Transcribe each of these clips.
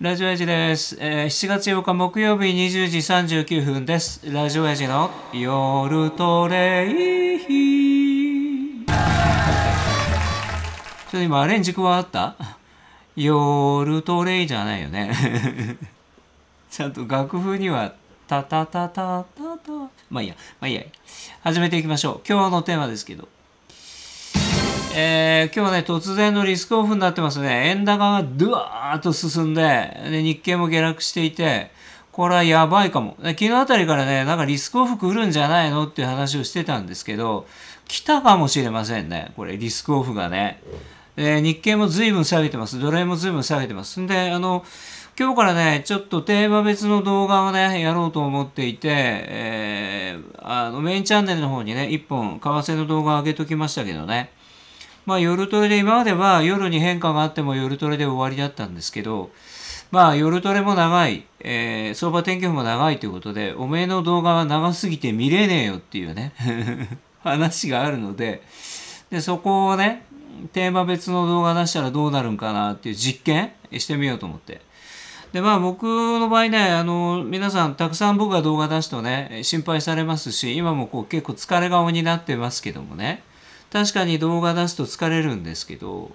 ラジオエジです、えー、7月8日木曜日20時39分です。ラジオエジの夜トレイヒちょっと今アレンジ加わった夜トレイじゃないよね。ちゃんと楽譜にはタタタタタタ。まあいいや、まあいいや。始めていきましょう。今日のテーマですけど。えー、今日はね、突然のリスクオフになってますね。円高がドゥワーッと進んで、で日経も下落していて、これはやばいかも。昨日あたりからね、なんかリスクオフ来るんじゃないのっていう話をしてたんですけど、来たかもしれませんね。これ、リスクオフがね。え日経も随分下げてます。ドル円も随分下げてます。んで、あの、今日からね、ちょっとテーマ別の動画をね、やろうと思っていて、えー、あの、メインチャンネルの方にね、1本、為替の動画を上げときましたけどね。まあ、夜トレで今までは夜に変化があっても夜トレで終わりだったんですけど、まあ、夜トレも長い、えー、相場天気予報も長いということで、おめえの動画は長すぎて見れねえよっていうね、話があるので、で、そこをね、テーマ別の動画出したらどうなるんかなっていう実験してみようと思って。で、まあ僕の場合ね、あの、皆さんたくさん僕が動画出すとね、心配されますし、今もこう結構疲れ顔になってますけどもね、確かに動画出すと疲れるんですけど、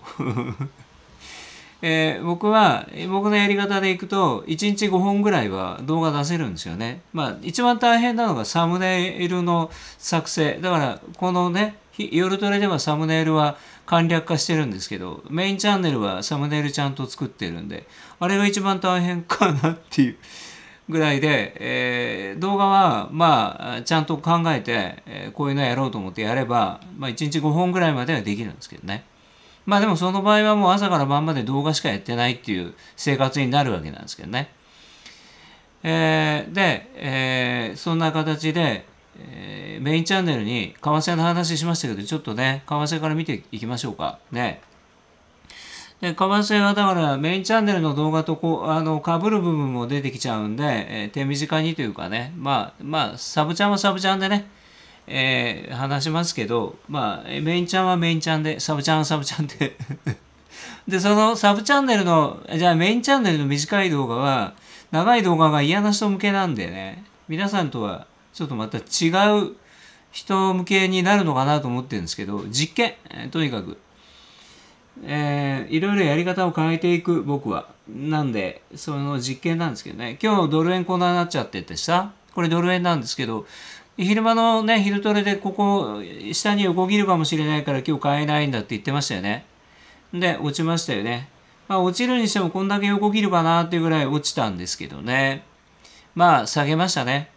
えー、僕は、僕のやり方でいくと、1日5本ぐらいは動画出せるんですよね。まあ、一番大変なのがサムネイルの作成。だから、このね、夜トレではサムネイルは簡略化してるんですけど、メインチャンネルはサムネイルちゃんと作ってるんで、あれが一番大変かなっていう。ぐらいで、えー、動画はまあちゃんと考えて、えー、こういうのやろうと思ってやれば、まあ、1日5本ぐらいまではできるんですけどねまあでもその場合はもう朝から晩まで動画しかやってないっていう生活になるわけなんですけどね、えー、で、えー、そんな形で、えー、メインチャンネルに為替の話しましたけどちょっとね為替から見ていきましょうかねで、為替はだからメインチャンネルの動画とこあの、被る部分も出てきちゃうんで、えー、手短にというかね、まあ、まあ、サブチャンはサブチャンでね、えー、話しますけど、まあ、メインチャンはメインチャンで、サブチャンはサブチャンで で、そのサブチャンネルの、じゃあメインチャンネルの短い動画は、長い動画が嫌な人向けなんでね、皆さんとはちょっとまた違う人向けになるのかなと思ってるんですけど、実験、とにかくえー、いろいろやり方を変えていく、僕は。なんで、その実験なんですけどね。今日ドル円こんなになっちゃっててさ、これドル円なんですけど、昼間のね、昼トレでここ、下に横切るかもしれないから今日買えないんだって言ってましたよね。で、落ちましたよね。まあ、落ちるにしてもこんだけ横切るかなっていうぐらい落ちたんですけどね。まあ、下げましたね。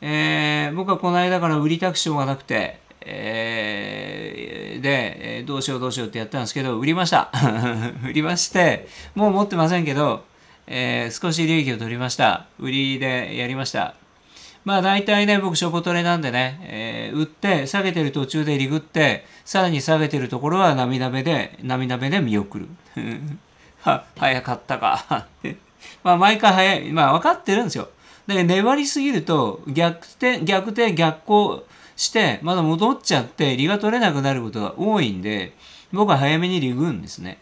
えー、僕はこの間から売りたくしょうがなくて、えで、えどうしようどうしようってやったんですけど、売りました。売りまして、もう持ってませんけど、えー、少し利益を取りました。売りでやりました。まあ大体ね、僕、ショボトレなんでね、えー、売って、下げてる途中でリグって、さらに下げてるところは涙目で、涙目で見送る。は、早かったか。まあ毎回早い。まあ分かってるんですよ。で、粘りすぎると、逆転、逆転、逆行、してまだ戻っちゃって利が取れなくなることが多いんで僕は早めに利ぐんですね。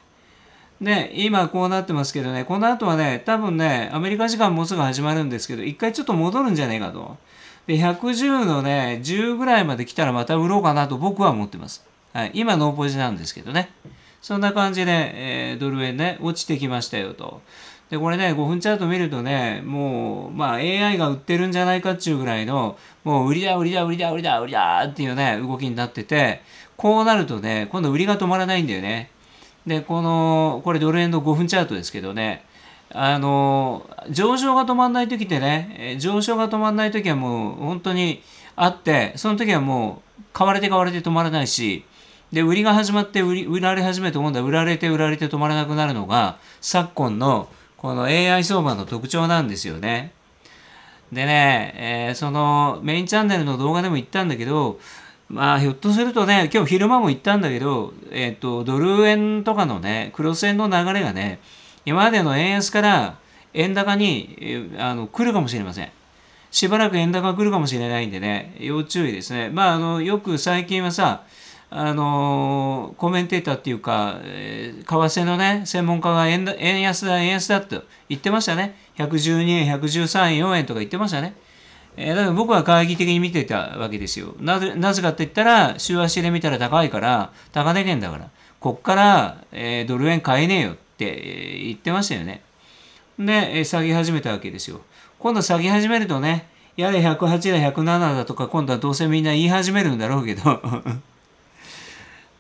で、今こうなってますけどね、この後はね、多分ね、アメリカ時間もうすぐ始まるんですけど、一回ちょっと戻るんじゃないかと。で、110のね、10ぐらいまで来たらまた売ろうかなと僕は思ってます。はい、今ノーポジなんですけどね。そんな感じで、えー、ドル円ね、落ちてきましたよと。で、これね、5分チャート見るとね、もう、まあ AI が売ってるんじゃないかっていうぐらいの、もう売りだ、売りだ、売りだ、売りだ、売りだっていうね、動きになってて、こうなるとね、今度売りが止まらないんだよね。で、この、これドル円の5分チャートですけどね、あの、上昇が止まんない時ってね、上昇が止まんない時はもう本当にあって、その時はもう買われて買われて止まらないし、で、売りが始まって売り、売られ始めてもんだ、売られて売られて止まらなくなるのが、昨今のこの AI 相場の特徴なんですよね。でね、えー、そのメインチャンネルの動画でも言ったんだけど、まあひょっとするとね、今日昼間も言ったんだけど、えっ、ー、と、ドル円とかのね、クロス円の流れがね、今までの円安から円高に、えー、あの来るかもしれません。しばらく円高が来るかもしれないんでね、要注意ですね。まあ、あの、よく最近はさ、あのコメンテーターっていうか、えー、為替のね、専門家が円円安だ、円安だと言ってましたね。112円、113円、4円とか言ってましたね。えー、だから僕は会議的に見てたわけですよ。なぜなぜかって言ったら、週足で見たら高いから、高値圏だから、こっから、えー、ドル円買えねえよって言ってましたよね。で、下げ始めたわけですよ。今度下げ始めるとね、やれ108だ、107だとか、今度はどうせみんな言い始めるんだろうけど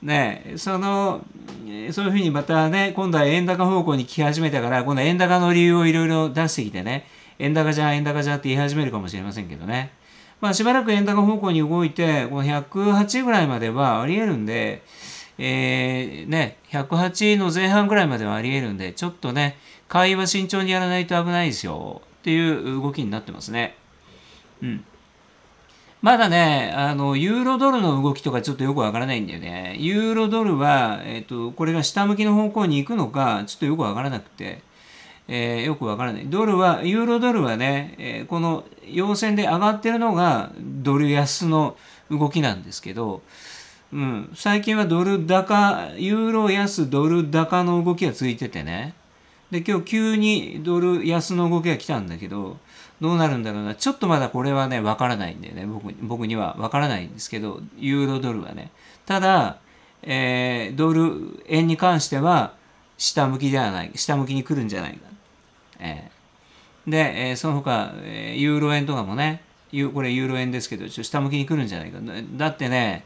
ね、そのそういうふうにまたね今度は円高方向に来始めたから今度は円高の理由をいろいろ出してきてね円高じゃ円高じゃって言い始めるかもしれませんけどね、まあ、しばらく円高方向に動いてこの108ぐらいまではありえるんで、えーね、108の前半ぐらいまではありえるんでちょっとね買いは慎重にやらないと危ないですよっていう動きになってますね。うんまだね、あの、ユーロドルの動きとかちょっとよくわからないんだよね。ユーロドルは、えっ、ー、と、これが下向きの方向に行くのか、ちょっとよくわからなくて、えー、よくわからない。ドルは、ユーロドルはね、えー、この陽線で上がってるのがドル安の動きなんですけど、うん、最近はドル高、ユーロ安、ドル高の動きが続いててね。で、今日急にドル安の動きが来たんだけど、どうなるんだろうな。ちょっとまだこれはね、わからないんでね、僕僕にはわからないんですけど、ユーロドルはね。ただ、えー、ドル円に関しては、下向きではない、下向きに来るんじゃないか。えー、で、えー、その他、えユーロ円とかもね、これユーロ円ですけど、ちょっと下向きに来るんじゃないか。だってね、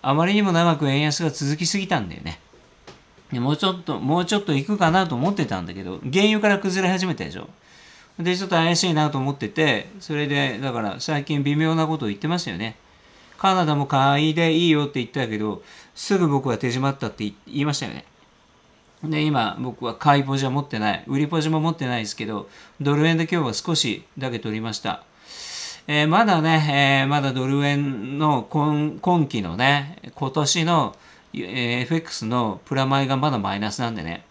あまりにも長く円安が続きすぎたんだよね。もうちょっと、もうちょっと行くかなと思ってたんだけど、原油から崩れ始めたでしょ。でちょっと怪しいなと思っててそれでだから最近微妙なことを言ってましたよねカナダも買いでいいよって言ったけどすぐ僕は手締まったって言いましたよねで今僕は買いポジは持ってない売りポジも持ってないですけどドル円で今日は少しだけ取りましたえー、まだね、えー、まだドル円の今今期のね、今年の、え FX のプラマイがまだマイナスなんでね、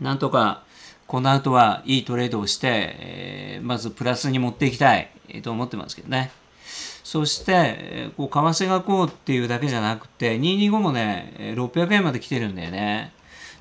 なんとかこの後はいいトレードをして、えまずプラスに持っていきたいと思ってますけどね。そして、こう、為替がこうっていうだけじゃなくて、225もね、600円まで来てるんだよね。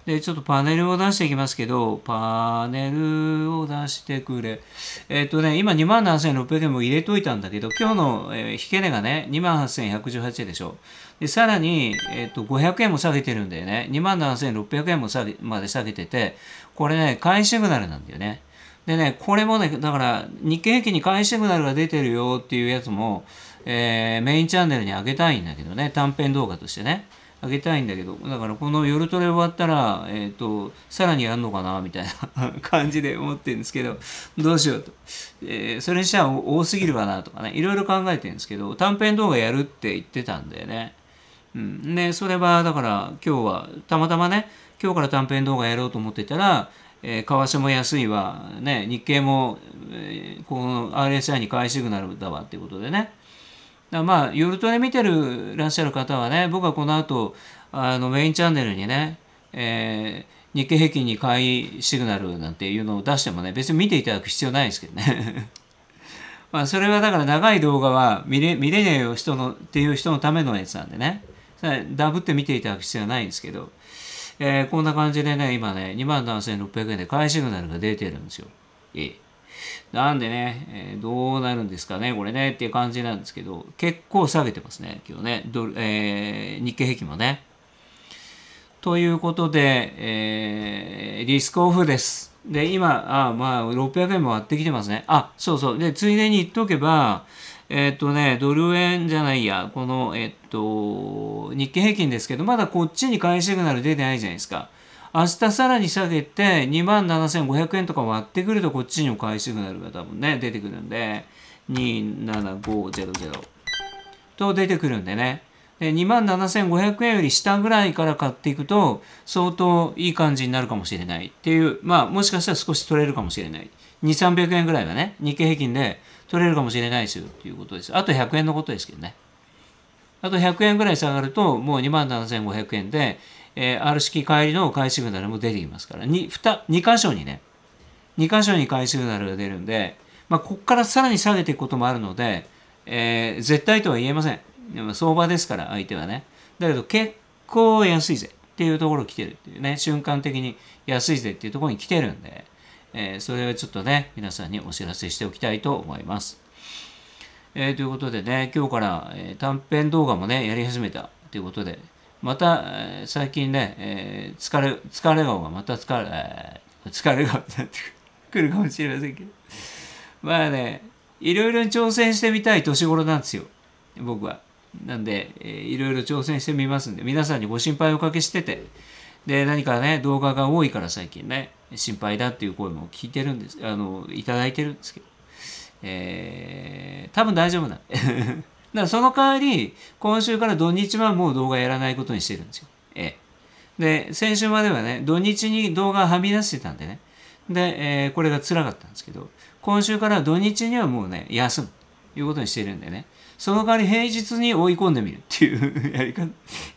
で、ちょっとパネルを出していきますけど、パネルを出してくれ。えっ、ー、とね、今27,600円も入れといたんだけど、今日の、引け値がね、28,118円でしょ。で、さらに、えっ、ー、と、500円も下げてるんだよね。27,600円も下げまで下げてて、これね、買いシグナルなんだよね。でね、これもね、だから日経平均に買いシグナルが出てるよっていうやつも、えー、メインチャンネルに上げたいんだけどね、短編動画としてね。あげたいんだけど、だからこの夜トレ終わったら、えっ、ー、と、さらにやるのかな、みたいな 感じで思ってるんですけど、どうしようと。えー、それにしては多すぎるかなとかね、いろいろ考えてるんですけど、短編動画やるって言ってたんだよね。うん。で、それは、だから今日はたまたまね、今日から短編動画やろうと思ってたら、えー、為替も安いわ、ね、日経も、えー、この RSI に買いシグナルだわっていうことでね。だまあ、夜トレ見てるらっしゃる方はね、僕はこの後、あのメインチャンネルにね、えー、日経平均に買いシグナルなんていうのを出してもね、別に見ていただく必要ないですけどね。まあ、それはだから長い動画は見れ見れねえよ人のっていう人のためのやつなんでね。ダブって見ていただく必要はないんですけど。えー、こんな感じでね、今ね、2万7600円で買いシグナルが出てるんですよ。ええ。なんでね、えー、どうなるんですかね、これね、っていう感じなんですけど、結構下げてますね、今日ね、ドルえー、日経平均もね。ということで、えー、リスクオフです。で、今、あまあ、600円も割ってきてますね。あ、そうそう。で、ついでに言っとけば、えっ、ー、とね、ドル円じゃないや、この、えっ、ー、と、日経平均ですけど、まだこっちに買いシグナル出てないじゃないですか。明日さらに下げて、2万7500円とか割ってくると、こっちにも買いシグナルが多分ね、出てくるんで、27500と出てくるんでね。で、2万7500円より下ぐらいから買っていくと、相当いい感じになるかもしれないっていう、まあ、もしかしたら少し取れるかもしれない。2、300円ぐらいはね、日経平均で、取れるかもしれないですよっていうことです。あと100円のことですけどね。あと100円ぐらい下がると、もう2万7500円で、えー、R 式帰りの買いシグナルも出てきますから、2, 2, 2箇所にね、2箇所に買いシグナルが出るんで、まあ、ここからさらに下げていくこともあるので、えー、絶対とは言えません。でも相場ですから、相手はね。だけど結構安いぜっていうところ来てるっていうね、瞬間的に安いぜっていうところに来てるんで、えー、それをちょっとね、皆さんにお知らせしておきたいと思います。えー、ということでね、今日から、えー、短編動画もね、やり始めたということで、また、えー、最近ね、えー、疲れ、疲れ顔がまた疲れ、えー、疲れ顔になってくるかもしれませんけど、まあね、いろいろ挑戦してみたい年頃なんですよ、僕は。なんで、えいろいろ挑戦してみますんで、皆さんにご心配をおかけしてて、で、何かね、動画が多いから最近ね、心配だっていう声も聞いてるんですあのいただいてるんですけど、えー、多分大丈夫だ だからその代わり今週から土日はもう動画やらないことにしてるんですよ、えー、で先週まではね土日に動画はみ出してたんでねで、えー、これが辛かったんですけど今週から土日にはもうね休むということにしてるんでねその代わり平日に追い込んでみるっていう やり方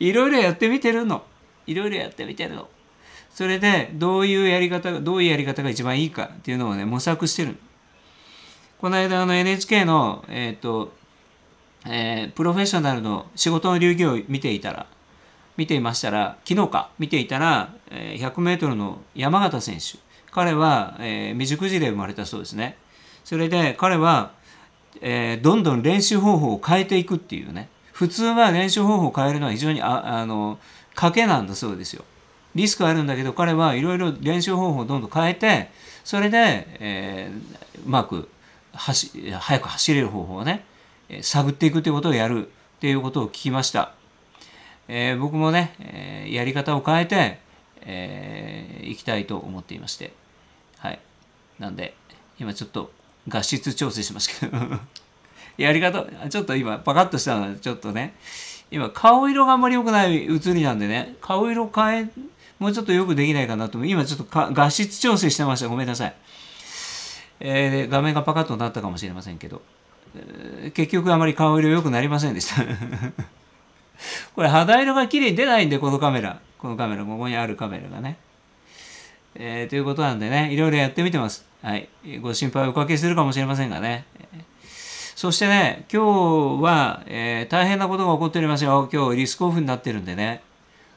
いろいろやってみてるのいろいろやってみてるのそれでどういうやり方がどういうやり方が一番いいかっていうのをね模索してるこの間あの NHK のえっ、ー、と、えー、プロフェッショナルの仕事の流儀を見ていたら見ていましたら昨日か見ていたら、え 100m の山形選手彼は、えー、未熟児で生まれたそうですねそれで彼は、えー、どんどん練習方法を変えていくっていうね普通は練習方法を変えるのは非常にああの賭けなんだそうですよリスクあるんだけど彼はいろいろ練習方法をどんどん変えてそれで、えー、うまく走早く走れる方法をね探っていくということをやるっていうことを聞きました、えー、僕もね、えやり方を変えて、えー、いきたいと思っていましてはいなんで今ちょっと画質調整しますけど やり方ちょっと今パカッとしたので、ちょっとね今顔色があんまり良くない写りなんでね顔色変えもうちょっとよくできないかなと思う。今ちょっと画質調整してました。ごめんなさい。えー、画面がパカッとなったかもしれませんけど、えー、結局あまり顔色良くなりませんでした これ肌色が綺麗に出ないんで、このカメラ。このカメラ、ここにあるカメラがね。えー、ということなんでね、いろいろやってみてます。はい。ご心配おかけするかもしれませんがね。そしてね、今日は、えー、大変なことが起こっておりますよ。今日リスクオフになってるんでね。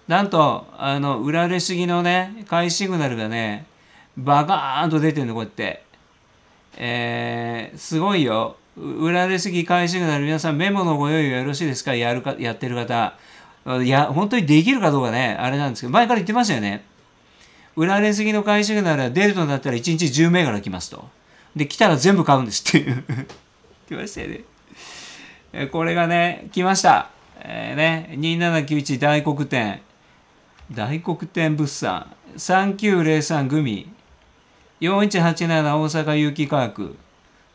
なんと、あの、売られすぎのね、買いシグナルがね、バカーンと出てるの、こうやって。えー、すごいよ。売られすぎ買いシグナル、皆さんメモのご用意はよろしいですかやるか、やってる方。いや、本当にできるかどうかね、あれなんですけど、前から言ってましたよね。売られすぎの買いシグナルは出るとなったら1日10銘柄来ますと。で、来たら全部買うんですっていう。来ましたよね。これがね、来ました。えー、ね、2791大黒点。大黒天物産3903グミ4187大阪有機化学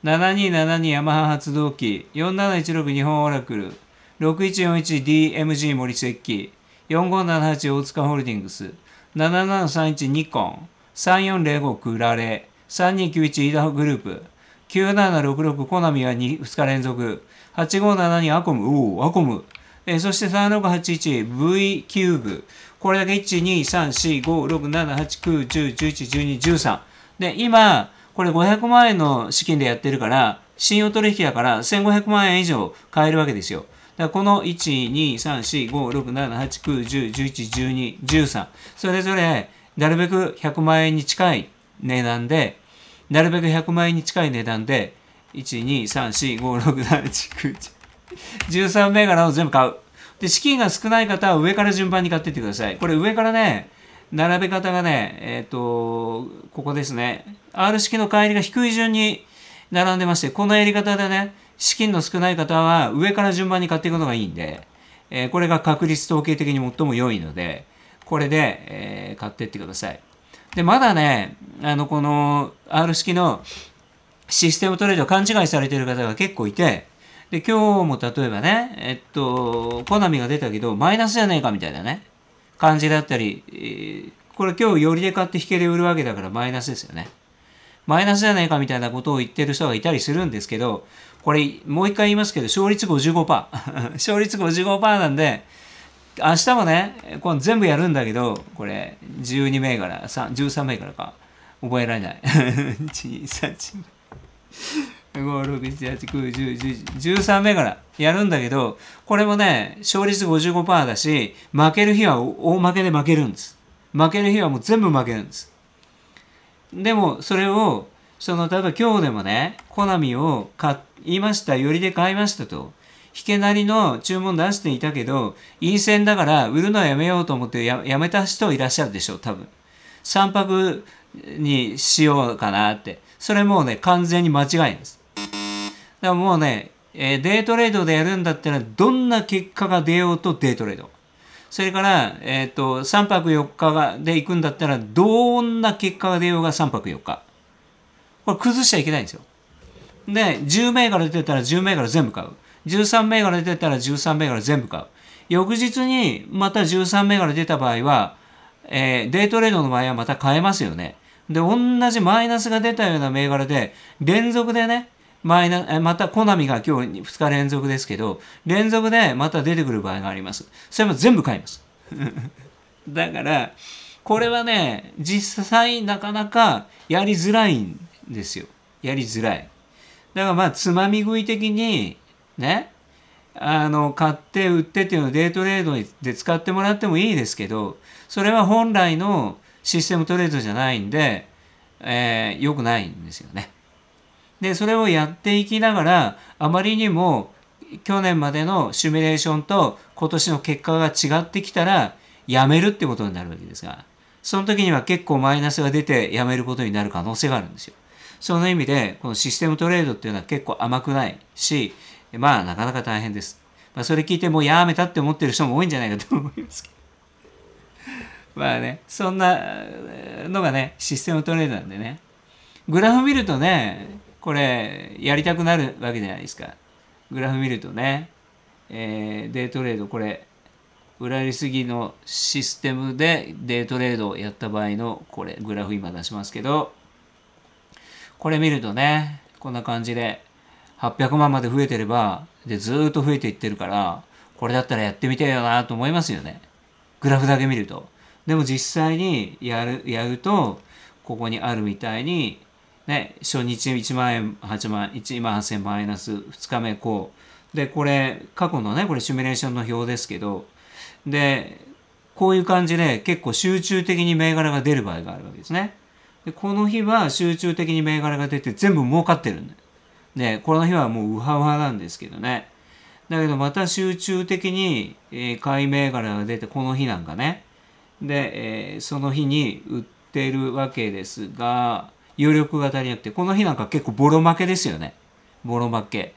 7272ヤマハ発動機4716日本オラクル 6141DMG 森石器4578大塚ホールディングス7731ニコン3405クラレ3291イダホグループ9766コナミは 2, 2日連続8572アコムおおアコムえそして3681 V キューブこれだけ1,2,3,4,5,6,7,8,9,10,11,12,13で、今、これ500万円の資金でやってるから、信用取引だから1500万円以上買えるわけですよ。だからこの1、2、3、4、5、6、7、8、9、10、11、12、13。それぞれ、なるべく100万円に近い値段で、なるべく100万円に近い値段で、1、2、3、4、5、6、7、8、9、10。13銘柄を全部買う。で、資金が少ない方は上から順番に買っていってください。これ上からね、並べ方がね、えっ、ー、と、ここですね。R 式の帰りが低い順に並んでまして、このやり方でね、資金の少ない方は上から順番に買っていくのがいいんで、えー、これが確率統計的に最も良いので、これで、えー、買っていってください。で、まだね、あの、この R 式のシステムトレード勘違いされている方が結構いて、で、今日も例えばね、えっと、コナミが出たけど、マイナスじゃねえかみたいなね、感じだったり、えこれ今日よりで買って引けで売るわけだからマイナスですよね。マイナスじゃねえかみたいなことを言ってる人がいたりするんですけど、これもう一回言いますけど、勝率55%。勝率55%なんで、明日もね、この全部やるんだけど、これ、12銘柄、13銘柄か、覚えられない。1、2、3、4。五六七八九十十十十三目からやるんだけどこれもね勝率55%だし負ける日は大負けで負けるんです負ける日はもう全部負けるんですでもそれをその例えば今日でもねコナミを買いました寄りで買いましたと引けなりの注文出していたけど陰線だから売るのはやめようと思ってややめた人いらっしゃるでしょう多分3泊にしようかなってそれもうね完全に間違いですらもうね、えー、デイトレードでやるんだったら、どんな結果が出ようとデイトレード。それから、えっ、ー、と、3泊4日がで行くんだったら、どんな結果が出ようが3泊4日。これ崩しちゃいけないんですよ。で、10銘柄出てたら10銘柄全部買う。13銘柄出てたら13銘柄全部買う。翌日にまた13銘柄出た場合は、えー、デイトレードの場合はまた買えますよね。で、同じマイナスが出たような銘柄で、連続でね、マイナまたコナミが今日2日連続ですけど、連続でまた出てくる場合があります。それも全部買います。だから、これはね、実際なかなかやりづらいんですよ。やりづらい。だからまあ、つまみ食い的に、ね、あの、買って売ってっていうのをデイトレードで使ってもらってもいいですけど、それは本来のシステムトレードじゃないんで、えー、良くないんですよね。で、それをやっていきながら、あまりにも去年までのシミュレーションと今年の結果が違ってきたら、やめるってことになるわけですが、その時には結構マイナスが出てやめることになる可能性があるんですよ。その意味で、このシステムトレードっていうのは結構甘くないし、まあなかなか大変です。まあそれ聞いてもうやめたって思ってる人も多いんじゃないかと思いますけど。まあね、そんなのがね、システムトレードなんでね。グラフ見るとね、これやりたくなるわけじゃないですか。グラフ見るとね、えー、デイトレードこれ裏らりすぎのシステムでデイトレードをやった場合のこれグラフ今出しますけどこれ見るとねこんな感じで800万まで増えてればでずっと増えていってるからこれだったらやってみたいよなと思いますよねグラフだけ見るとでも実際にやるやるとここにあるみたいにね、初日1万円、8万、1万8000マイナス、2日目こう。で、これ、過去のね、これシミュレーションの表ですけど、で、こういう感じで結構集中的に銘柄が出る場合があるわけですね。で、この日は集中的に銘柄が出て全部儲かってるんだよ。で、この日はもうウハウハなんですけどね。だけどまた集中的に、え買い銘柄が出て、この日なんかね。で、えその日に売ってるわけですが、余力が足りなくて、この日なんか結構ボロ負けですよね。ボロ負け。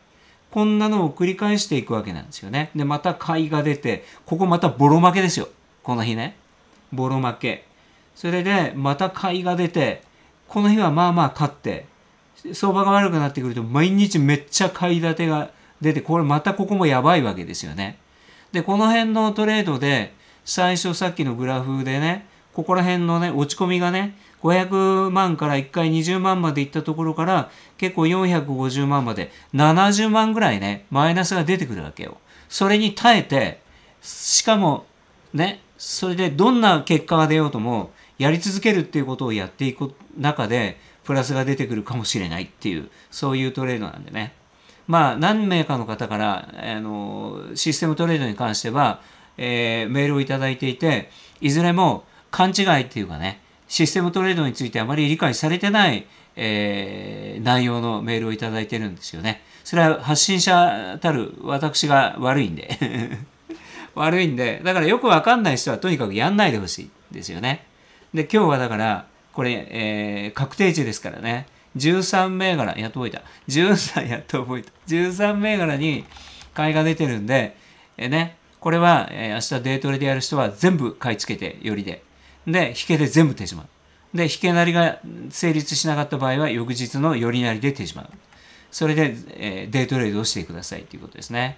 こんなのを繰り返していくわけなんですよね。で、また買いが出て、ここまたボロ負けですよ。この日ね。ボロ負け。それで、また買いが出て、この日はまあまあ勝って、相場が悪くなってくると、毎日めっちゃ買い立てが出て、これまたここもやばいわけですよね。で、この辺のトレードで、最初さっきのグラフでね、ここら辺のね、落ち込みがね、500万から1回20万までいったところから結構450万まで70万ぐらいねマイナスが出てくるわけよ。それに耐えてしかもねそれでどんな結果が出ようともやり続けるっていうことをやっていく中でプラスが出てくるかもしれないっていうそういうトレードなんでね。まあ何名かの方からあのシステムトレードに関しては、えー、メールを頂いていていずれも勘違いっていうかねシステムトレードについてあまり理解されてない、えー、内容のメールをいただいてるんですよね。それは発信者たる私が悪いんで 悪いんで、だからよくわかんない人はとにかくやんないでほしいですよね。で、今日はだから、これ、えー、確定値ですからね。13銘柄、やっと覚えた。13、やっと覚えた。13銘柄に買いが出てるんで、えー、ね、これは、えー、明日デートレでやる人は全部買い付けて、よりで。で、引けで全部手締まる。で、引けなりが成立しなかった場合は、翌日の寄りなりで手締まる。それで、えー、デイトレードをしてくださいということですね。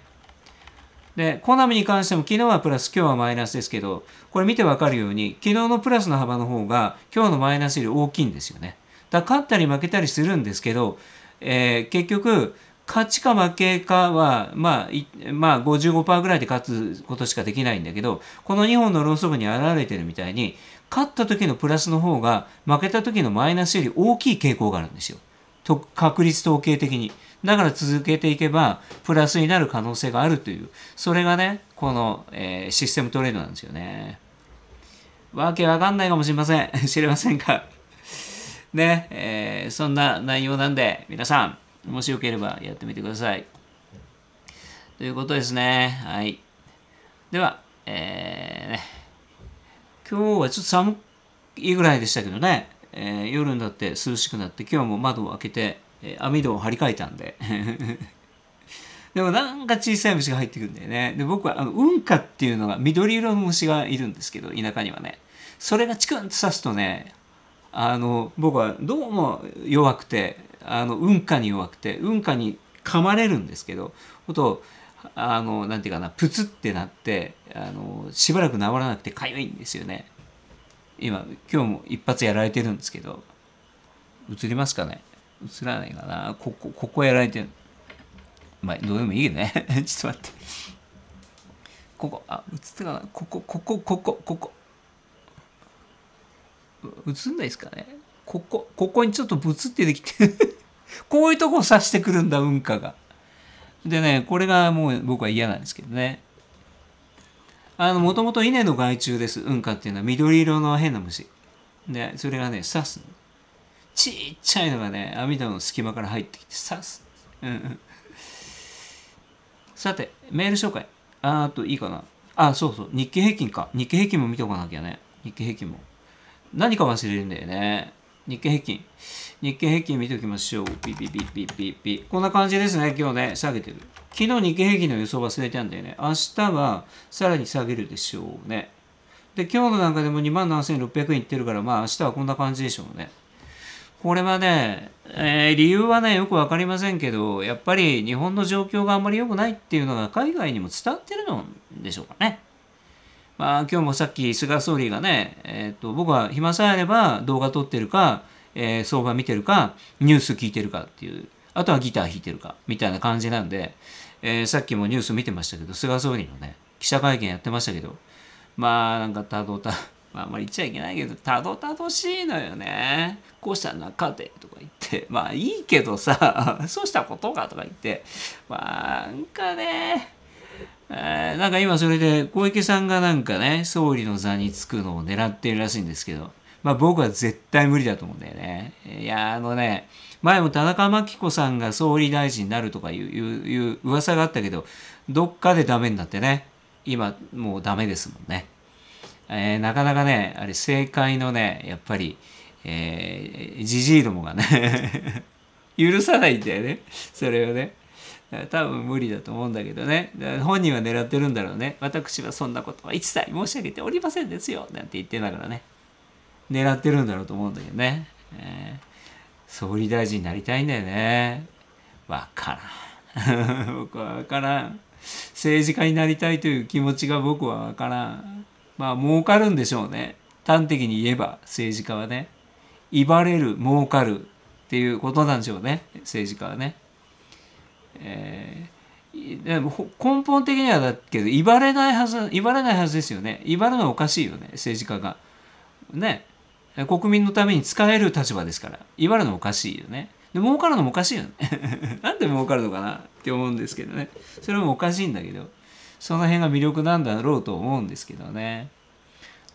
で、コナミに関しても昨日はプラス、今日はマイナスですけど、これ見てわかるように、昨日のプラスの幅の方が今日のマイナスより大きいんですよね。だ勝ったり負けたりするんですけど、えー、結局、勝ちか負けかは、まあ、まあ、55%ぐらいで勝つことしかできないんだけど、この2本のローソに現れてるみたいに、勝った時のプラスの方が負けた時のマイナスより大きい傾向があるんですよ。と確率統計的に。だから続けていけばプラスになる可能性があるという、それがね、この、えー、システムトレードなんですよね。わけわかんないかもしれません。知れませんか。ね、えー、そんな内容なんで、皆さん、もしよければやってみてください。ということですね。はい。では、えー、ね。今日はちょっと寒いぐらいでしたけどね、えー、夜になって涼しくなって今日も窓を開けて、えー、網戸を張り替えたんで でもなんか小さい虫が入ってくるんだよねで僕はあのンカっていうのが緑色の虫がいるんですけど田舎にはねそれがチクンて刺すとねあの僕はどうも弱くてあのンカに弱くてウンカに噛まれるんですけどほとあのなんていうかなプツってなってあのしばらく治らなくてゆいんですよね今今日も一発やられてるんですけど映りますかね映らないかなここここやられてるまあどうでもいいよね ちょっと待ってここあ映ってたかなここここここここ映んないですかねここここにちょっとブツってできてる こういうとこを刺してくるんだ、運河が。でね、これがもう僕は嫌なんですけどね。あの、もともと稲の害虫です。うんかっていうのは緑色の変な虫。で、それがね、刺す。ちっちゃいのがね、網戸の隙間から入ってきて刺す。うんうん。さて、メール紹介。あーと、いいかな。あ、そうそう。日経平均か。日経平均も見ておかなきゃね。日経平均も。何か忘れるんだよね。日経平均。日経平均見ておきましょう。ピピピピピピ。こんな感じですね。今日ね、下げてる。昨日日経平均の予想忘れてたんだよね。明日はさらに下げるでしょうね。で、今日の中でも2万7600円いってるから、まあ明日はこんな感じでしょうね。これはね、えー、理由はね、よくわかりませんけど、やっぱり日本の状況があんまり良くないっていうのが海外にも伝わってるのでしょうかね。まあ今日もさっき菅総理がね、えーと、と僕は暇さえあれば動画撮ってるか、えー、相場見てるか、ニュース聞いてるかっていう、あとはギター弾いてるかみたいな感じなんで、えー、さっきもニュース見てましたけど、菅総理のね、記者会見やってましたけど、まあなんかたどた、まああんまり言っちゃいけないけど、たどたどしいのよね。こうした中でとか言って、まあいいけどさ、そうしたことかとか言って、まあなんかね、えー、なんか今それで小池さんがなんかね、総理の座につくのを狙っているらしいんですけど、まあ僕は絶対無理だと思うんだよね。いや、あのね、前も田中真紀子さんが総理大臣になるとかいういういう噂があったけどどっかでダメになってね今もうダメですもんね、えー、なかなかねあれ政界のねやっぱりじじいどもがね 許さないんだよねそれをね多分無理だと思うんだけどね本人は狙ってるんだろうね私はそんなことは一切申し上げておりませんですよなんて言ってながらね狙ってるんだろうと思うんだけどね、えー総理大臣になりたいんだよね。わからん。僕はわからん。政治家になりたいという気持ちが僕はわからん。まあ、儲かるんでしょうね。端的に言えば、政治家はね。威張れる、儲かるっていうことなんでしょうね。政治家はね。えー、でも根本的にはだけど、威張れないはず、威張れないはずですよね。威張るのはおかしいよね、政治家が。ね。国民のために使える立場ですからわれるのおかしいよねで儲かるのもおかしいよね なんで儲かるのかなって思うんですけどねそれもおかしいんだけどその辺が魅力なんだろうと思うんですけどね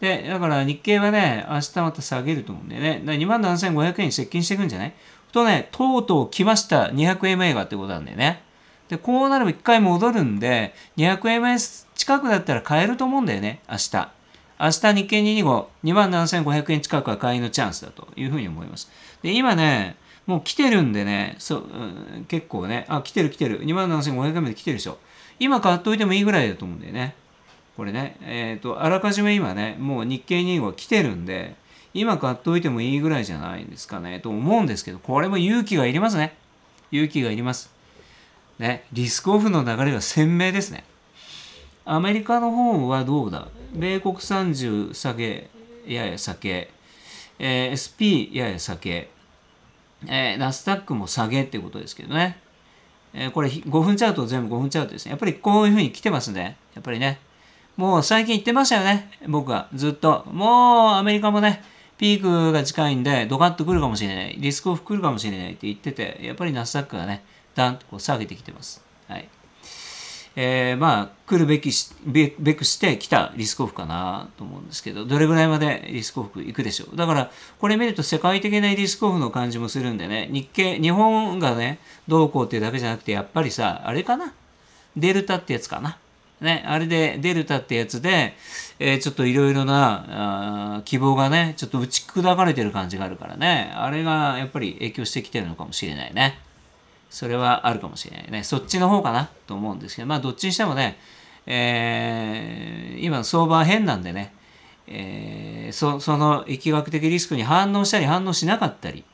でだから日経はね明日また下げると思うんでね2万7500円に接近していくんじゃないとねとうとう来ました200円前がってことなんだよねでこうなれば1回戻るんで200円近くだったら買えると思うんだよね明日明日日経225、2万7500円近くは買いのチャンスだというふうに思います。で、今ね、もう来てるんでね、そう、うん、結構ね、あ、来てる来てる。2万7500円まで来てるでしょ。今買っといてもいいぐらいだと思うんだよね。これね、えっ、ー、と、あらかじめ今ね、もう日経2号は来てるんで、今買っといてもいいぐらいじゃないですかね、と思うんですけど、これも勇気がいりますね。勇気がいります。ね、リスクオフの流れが鮮明ですね。アメリカの方はどうだ米国30下げ、やや下げ、えー、SP やや下げ、えー、ナスダックも下げってことですけどね。えー、これ5分チャート全部5分チャートですね。やっぱりこういうふうに来てますね。やっぱりね。もう最近言ってましたよね。僕はずっと。もうアメリカもね、ピークが近いんで、ドカッと来るかもしれない。リスクオフ来るかもしれないって言ってて、やっぱりナスダックがね、ダンとこう下げてきてます。えー、まあ来るべきしべくして来たリスクオフかなと思うんですけどどれぐらいまでリスクオフいくでしょうだからこれ見ると世界的なリスクオフの感じもするんでね日経日本がねどうこうっていうだけじゃなくてやっぱりさあれかなデルタってやつかなね、あれでデルタってやつで、えー、ちょっといろいろな希望がね、ちょっと打ち砕かれてる感じがあるからね、あれがやっぱり影響してきてるのかもしれないね。それはあるかもしれないね。そっちの方かなと思うんですけど、まあどっちにしてもね、えー、今相場は変なんでね、えー、そその疫学的リスクに反応したり反応しなかったり、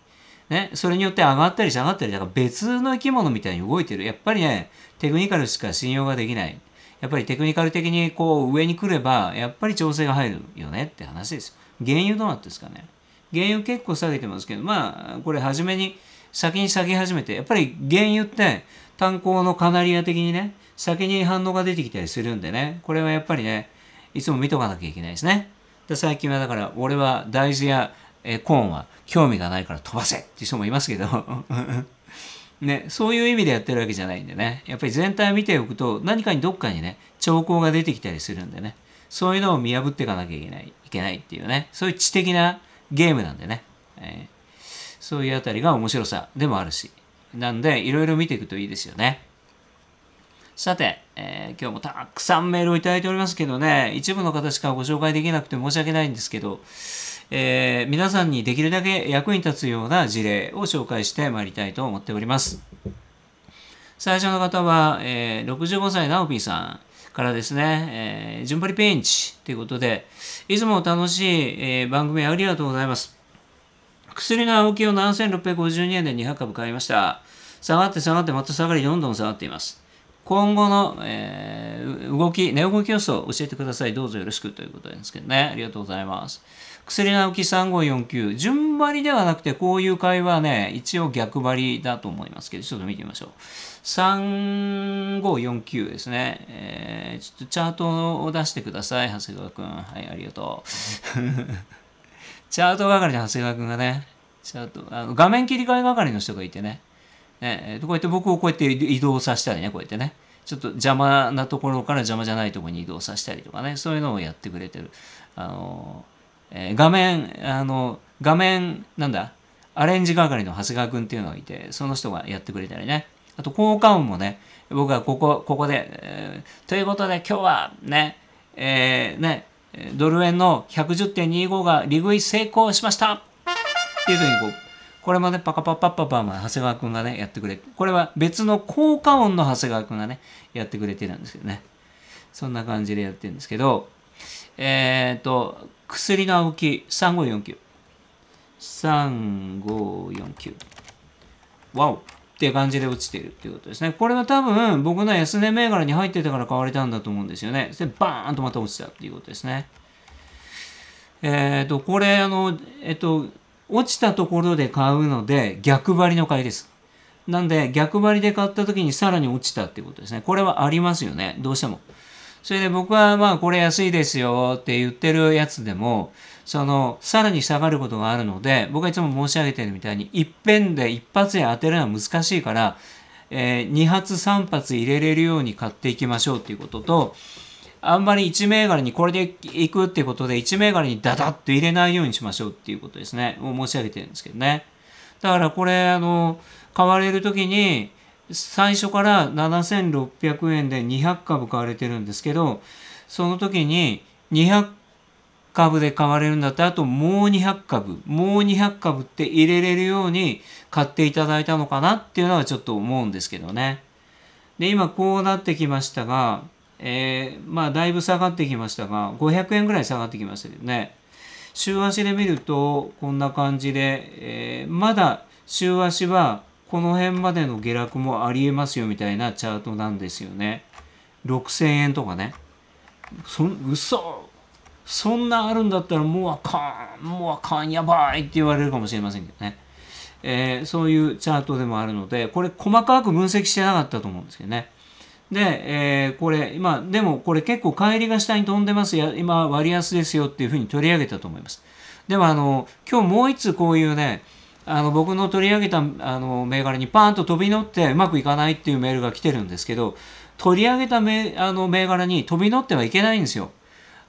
ね、それによって上がったり下がったり、だから別の生き物みたいに動いてる。やっぱりね、テクニカルしか信用ができない。やっぱりテクニカル的にこう上に来れば、やっぱり調整が入るよねって話ですよ。原油どうなってですかね。原油結構下げてますけど、まあ、これ初めに、先に咲き始めて、やっぱり原油って炭鉱のカナリア的にね、先に反応が出てきたりするんでね、これはやっぱりね、いつも見とかなきゃいけないですね。で最近はだから、俺は大豆やえコーンは興味がないから飛ばせっていう人もいますけど ね、そういう意味でやってるわけじゃないんでね、やっぱり全体を見ておくと、何かにどっかにね、兆候が出てきたりするんでね、そういうのを見破っていかなきゃいけない、いけないっていうね、そういう知的なゲームなんでね、えそういうあたりが面白さでもあるし。なんで、いろいろ見ていくといいですよね。さて、えー、今日もたくさんメールをいただいておりますけどね、一部の方しかご紹介できなくて申し訳ないんですけど、えー、皆さんにできるだけ役に立つような事例を紹介してまいりたいと思っております。最初の方は、えー、65歳なおぴーさんからですね、えー、順張りペンチということで、いつも楽しい、え番組ありがとうございます。薬の青木を7652円で200株買いました。下がって下がってまた下がりどんどん下がっています。今後の、えー、動き、値動き予想教えてください。どうぞよろしくということですけどね。ありがとうございます。薬の青木3549。順張りではなくて、こういう会話ね、一応逆張りだと思いますけど、ちょっと見てみましょう。3549ですね。えー、ちょっとチャートを出してください。長谷川くん。はい、ありがとう。チャート係の長谷川君がね、チャート、あの画面切り替え係の人がいてね、ね、こうやって僕をこうやって移動させたりね、こうやってね、ちょっと邪魔なところから邪魔じゃないところに移動させたりとかね、そういうのをやってくれてる。あの、えー、画面、あの、画面、なんだ、アレンジ係の長谷川君っていうのがいて、その人がやってくれたりね。あと効果音もね、僕はここ、ここで、えー、ということで今日はね、えー、ね、ドル円の110.25が利食い成功しましたっていうふうにこう、これもね、パカパッパッパパまで長谷川くんがね、やってくれて、これは別の効果音の長谷川くんがね、やってくれてるんですけどね。そんな感じでやってるんですけど、えっ、ー、と、薬の青き、3549。3549。わお。って感じで落ちてるっていうことですね。これは多分僕の安値銘柄に入ってたから買われたんだと思うんですよね。で、バーンとまた落ちたっていうことですね。えっ、ー、と、これあの、えっ、ー、と、落ちたところで買うので逆張りの買いです。なんで逆張りで買った時にさらに落ちたっていうことですね。これはありますよね。どうしても。それで僕はまあこれ安いですよって言ってるやつでも、その、さらに下がることがあるので、僕はいつも申し上げてるみたいに、一遍で一発で当てるのは難しいから、えー、2発3発入れれるように買っていきましょうっていうことと、あんまり1銘柄にこれでいくっていうことで、1銘柄にダダッと入れないようにしましょうっていうことですね。もう申し上げてるんですけどね。だからこれ、あの、買われるときに、最初から7600円で200株買われてるんですけどその時に200株で買われるんだったらあともう200株もう200株って入れれるように買っていただいたのかなっていうのはちょっと思うんですけどね。で今こうなってきましたが、えー、まあだいぶ下がってきましたが500円ぐらい下がってきましたけどね週足で見るとこんな感じで、えー、まだ週足はこの辺までの下落もありえますよみたいなチャートなんですよね。6000円とかね。そ嘘そんなあるんだったらもうあかんもうあかんやばいって言われるかもしれませんけどね。えー、そういうチャートでもあるので、これ細かく分析してなかったと思うんですけどね。で、えー、これ、今、でもこれ結構帰りが下に飛んでますや、今割安ですよっていうふうに取り上げたと思います。でもあの、今日もう一つこういうね、あの僕の取り上げたあの銘柄にパーンと飛び乗ってうまくいかないっていうメールが来てるんですけど取り上げた銘あの銘柄に飛び乗ってはいけないんですよ。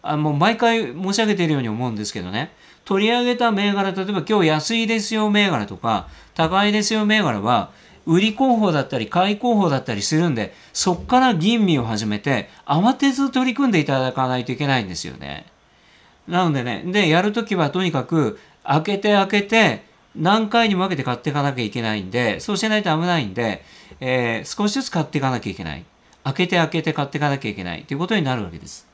あもう毎回申し上げているように思うんですけどね取り上げた銘柄例えば今日安いですよ銘柄とか高いですよ銘柄は売り候補だったり買い候補だったりするんでそこから吟味を始めて慌てず取り組んでいただかないといけないんですよね。なのでねでやるときはとにかく開けて開けて何回に分けて買っていかなきゃいけないんで、そうしないと危ないんで、えー、少しずつ買っていかなきゃいけない。開けて開けて買っていかなきゃいけないということになるわけです。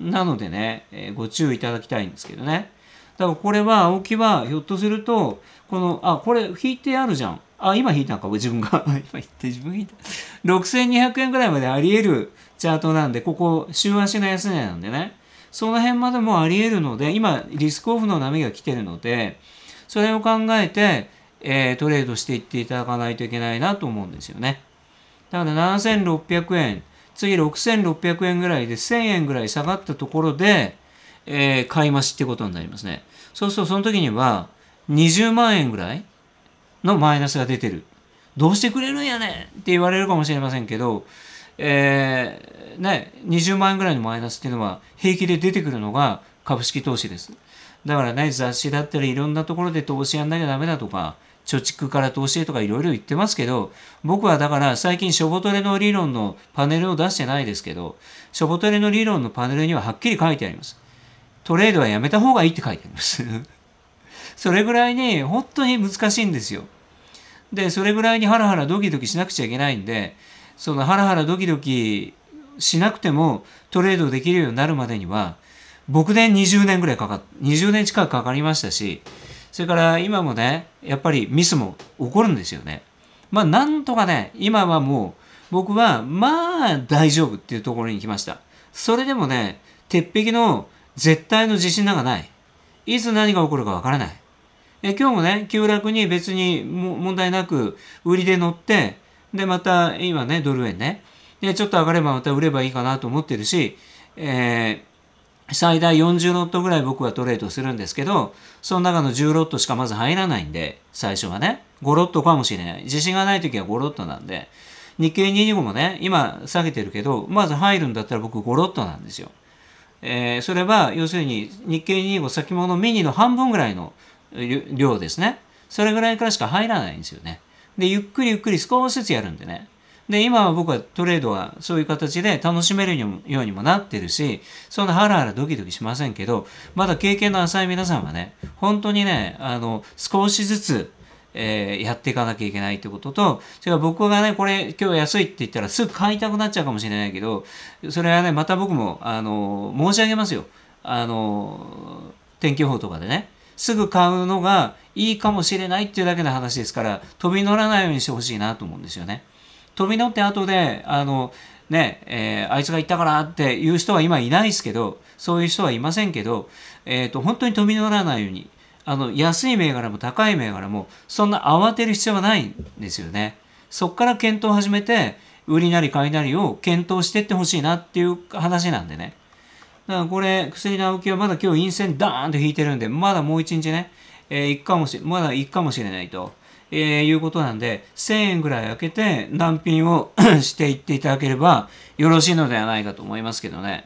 なのでね、えー、ご注意いただきたいんですけどね。だからこれは、青木は、ひょっとすると、この、あ、これ引いてあるじゃん。あ、今引いたんか、自分が。今引いて、自分引いた。6200円ぐらいまであり得るチャートなんで、ここ、週足の安値なんでね。その辺までもあり得るので、今、リスクオフの波が来てるので、それを考えて、えー、トレードしていっていただかないといけないなと思うんですよね。だから7600円、次6600円ぐらいで1000円ぐらい下がったところで、えー、買い増しってことになりますね。そうするとその時には20万円ぐらいのマイナスが出てる。どうしてくれるんやねんって言われるかもしれませんけど、えー、ね、20万円ぐらいのマイナスっていうのは平気で出てくるのが株式投資です。だからね、雑誌だったりいろんなところで投資やんなきゃダメだとか、貯蓄から投資へとかいろいろ言ってますけど、僕はだから最近ショボトレの理論のパネルを出してないですけど、ショボトレの理論のパネルにははっきり書いてあります。トレードはやめた方がいいって書いてあります それぐらいね、本当に難しいんですよ。で、それぐらいにハラハラドキドキしなくちゃいけないんで、そのハラハラドキドキしなくてもトレードできるようになるまでには、僕で20年ぐらいかかっ、20年近くかかりましたし、それから今もね、やっぱりミスも起こるんですよね。まあなんとかね、今はもう僕はまあ大丈夫っていうところに来ました。それでもね、鉄壁の絶対の自信なんかない。いつ何が起こるかわからない。え今日もね、急落に別に問題なく売りで乗って、で、また今ね、ドル円ね、で、ちょっと上がればまた売ればいいかなと思ってるし、えー最大40ロットぐらい僕はトレードするんですけど、その中の10ロットしかまず入らないんで、最初はね、5ロットかもしれない。自信がない時は5ロットなんで、日経225もね、今下げてるけど、まず入るんだったら僕5ロットなんですよ。えー、それは要するに日経225先物ミニの半分ぐらいの量ですね。それぐらいからしか入らないんですよね。で、ゆっくりゆっくり少しずつやるんでね。で、今は僕はトレードはそういう形で楽しめるようにもなってるし、そんなハラハラドキドキしませんけど、まだ経験の浅い皆さんはね、本当にね、あの、少しずつ、えー、やっていかなきゃいけないってことと、それ僕がね、これ今日安いって言ったらすぐ買いたくなっちゃうかもしれないけど、それはね、また僕も、あの、申し上げますよ。あの、天気予報とかでね。すぐ買うのがいいかもしれないっていうだけの話ですから、飛び乗らないようにしてほしいなと思うんですよね。飛び乗って後で、あの、ね、えー、あいつが言ったからっていう人は今いないですけど、そういう人はいませんけど、えっ、ー、と、本当に飛び乗らないように、あの、安い銘柄も高い銘柄も、そんな慌てる必要はないんですよね。そこから検討を始めて、売りなり買いなりを検討していってほしいなっていう話なんでね。だからこれ、薬直樹はまだ今日陰線ダーンと引いてるんで、まだもう一日ね、えー、行くかもし、まだ行くかもしれないと。えー、いうことなんで、1000円ぐらい開けて難品を していっていただければよろしいのではないかと思いますけどね。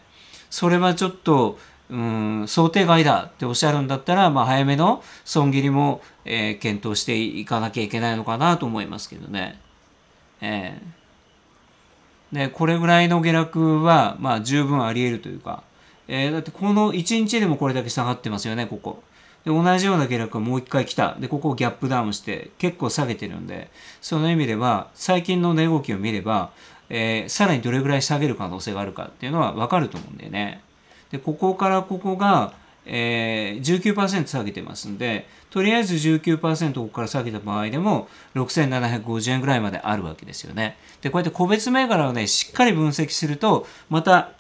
それはちょっと、うん、想定外だっておっしゃるんだったら、まあ、早めの損切りも、えー、検討していかなきゃいけないのかなと思いますけどね。えー、でこれぐらいの下落は、まあ、十分あり得るというか、えー、だってこの1日でもこれだけ下がってますよね、ここ。で、同じような下落がもう一回来た。で、ここをギャップダウンして結構下げてるんで、その意味では、最近の値動きを見れば、えー、さらにどれぐらい下げる可能性があるかっていうのはわかると思うんだよね。で、ここからここが、えー、19%下げてますんで、とりあえず19%ここから下げた場合でも、6750円ぐらいまであるわけですよね。で、こうやって個別銘柄をね、しっかり分析すると、また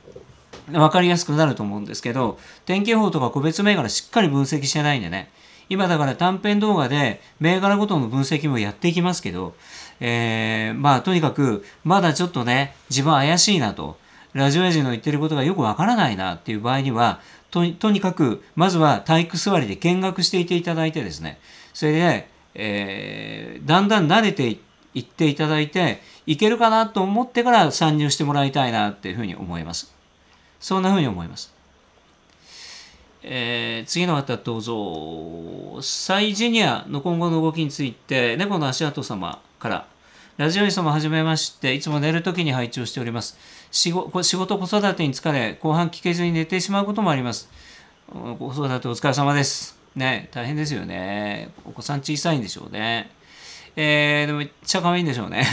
分かりやすくなると思うんですけど、天気予報とか個別銘柄しっかり分析してないんでね、今だから短編動画で銘柄ごとの分析もやっていきますけど、えー、まあとにかくまだちょっとね、自分怪しいなと、ラジオエジの言ってることがよくわからないなっていう場合には、とにかく、まずは体育座りで見学していていただいてですね、それで、えー、だんだん慣れていっていただいて、いけるかなと思ってから参入してもらいたいなっていうふうに思います。そんなふうに思います。えー、次の方どうぞ。サイジニアの今後の動きについて、猫の足跡様から、ラジオに様はじめまして、いつも寝るときに配置をしております。仕事、仕事子育てに疲れ、後半聞けずに寝てしまうこともあります。子育てお疲れ様です。ね、大変ですよね。お子さん小さいんでしょうね。えー、でもめっちゃ可愛いんでしょうね。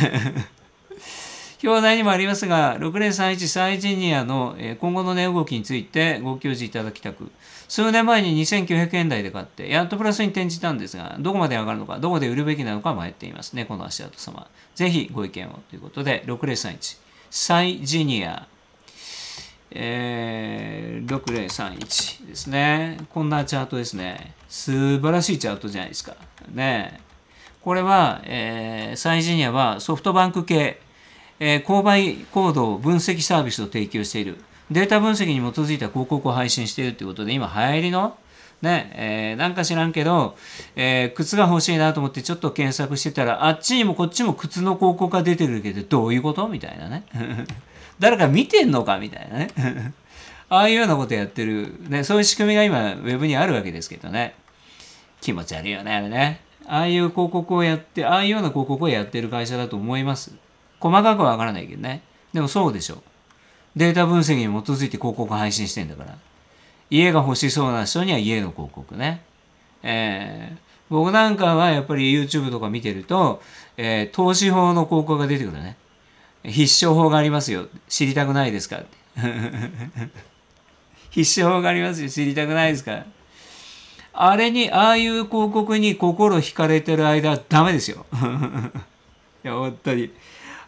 教材題にもありますが、6031サイジニアの今後の値動きについてご教示いただきたく、数年前に2900円台で買って、やっとプラスに転じたんですが、どこまで上がるのか、どこで売るべきなのか迷っていますね、この足跡様。ぜひご意見をということで、6031サイジニア、えー、6031ですね。こんなチャートですね。素晴らしいチャートじゃないですか。ねこれは、えー、サイジニアはソフトバンク系、え購買行動分析サービスを提供している。データ分析に基づいた広告を配信しているということで、今流行りのね、えー、なんか知らんけど、えー、靴が欲しいなと思ってちょっと検索してたら、あっちにもこっちも靴の広告が出てるけど、どういうことみたいなね。誰か見てんのかみたいなね。ああいうようなことやってる、ね、そういう仕組みが今、ウェブにあるわけですけどね。気持ち悪いよね、あれね。ああいう広告をやって、ああいうような広告をやってる会社だと思います。細かくはわからないけどね。でもそうでしょ。データ分析に基づいて広告配信してんだから。家が欲しそうな人には家の広告ね。えー、僕なんかはやっぱり YouTube とか見てると、えー、投資法の広告が出てくるね。必勝法がありますよ。知りたくないですか 必勝法がありますよ。知りたくないですかあれに、ああいう広告に心惹かれてる間、ダメですよ。いや、本当に。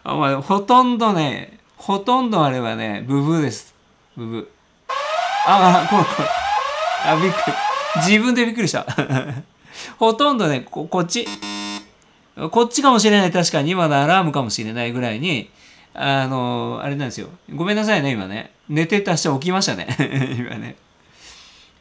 あほとんどね、ほとんどあれはね、ブブーです。ブブー。あ、こう、これ。あ、びっくり。自分でびっくりした。ほとんどねこ、こっち。こっちかもしれない。確かに今のアラームかもしれないぐらいに、あの、あれなんですよ。ごめんなさいね、今ね。寝てた人起きましたね。今ね。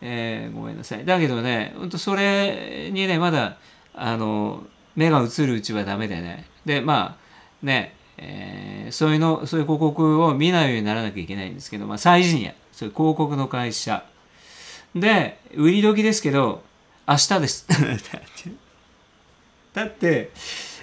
えー、ごめんなさい。だけどね、ほんとそれにね、まだ、あの、目が映るうちはダメでね。で、まあ、ね、えー、そういうの、そういう広告を見ないようにならなきゃいけないんですけど、まあ、サイジニア、そういう広告の会社。で、売り時ですけど、明日です。だって、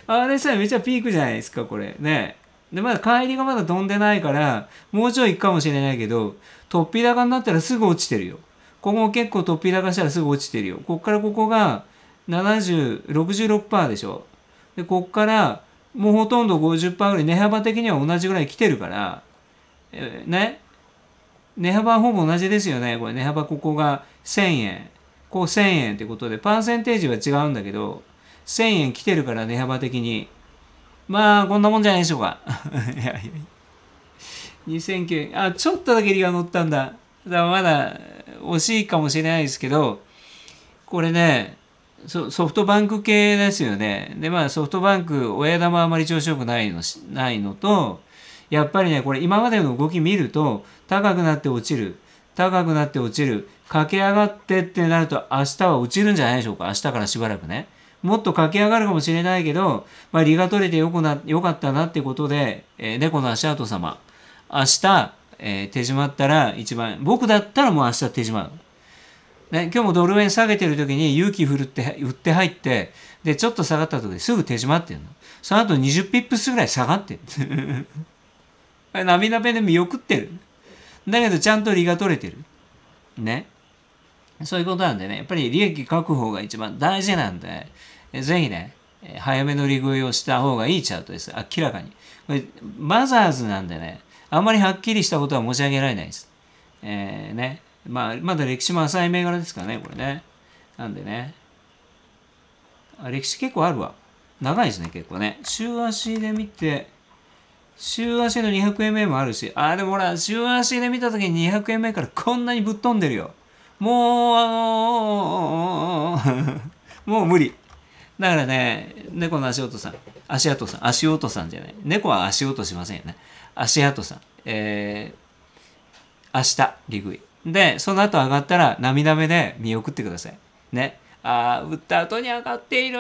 あれさえめっちゃピークじゃないですか、これ。ね。で、まだ帰りがまだ飛んでないから、もうちょい行くかもしれないけど、突飛高になったらすぐ落ちてるよ。ここ結構突飛高したらすぐ落ちてるよ。こっからここが70、66%でしょ。で、こっからもうほとんど50%ぐらい値幅的には同じぐらい来てるから、えー、ね値幅ほぼ同じですよねこれ値幅ここが1000円こう1000円ってことでパーセンテージは違うんだけど1000円来てるから値幅的にまあこんなもんじゃないでしょうか いやいや2009あちょっとだけ利が乗ったんだだまだ惜しいかもしれないですけどこれねソソフトバンク系ですよね。で、まあソフトバンク、親玉あまり調子よくないのないのと、やっぱりね、これ今までの動き見ると、高くなって落ちる、高くなって落ちる、駆け上がってってなると、明日は落ちるんじゃないでしょうか。明日からしばらくね。もっと駆け上がるかもしれないけど、まあ、利が取れてよくな、よかったなってことで、えー、猫の足跡様、明日、えー、手締まったら一番、僕だったらもう明日手締まる。ね、今日もドル円下げてる時に勇気振るって売って入ってでちょっと下がった時すぐ手締まってるのその後20ピップスぐらい下がってる涙目で見送ってるだけどちゃんと利が取れてるねそういうことなんでねやっぱり利益確保が一番大事なんでぜひね早めの利食いをした方がいいチャートです明らかにこれマザーズなんでねあんまりはっきりしたことは申し上げられないですえーねまあ、まだ歴史も浅い銘柄ですからね、これね。なんでね。あ、歴史結構あるわ。長いですね、結構ね。週足で見て、週足の2 0 0 m もあるし、あ、でもほら、週足で見た時に 200mm からこんなにぶっ飛んでるよ。もう、あのー、もう無理。だからね、猫の足音さん、足跡さん、足音さんじゃない。猫は足音しませんよね。足跡さん、えー、明日、リグイ。で、その後上がったら涙目で見送ってください。ね。ああ、打った後に上がっている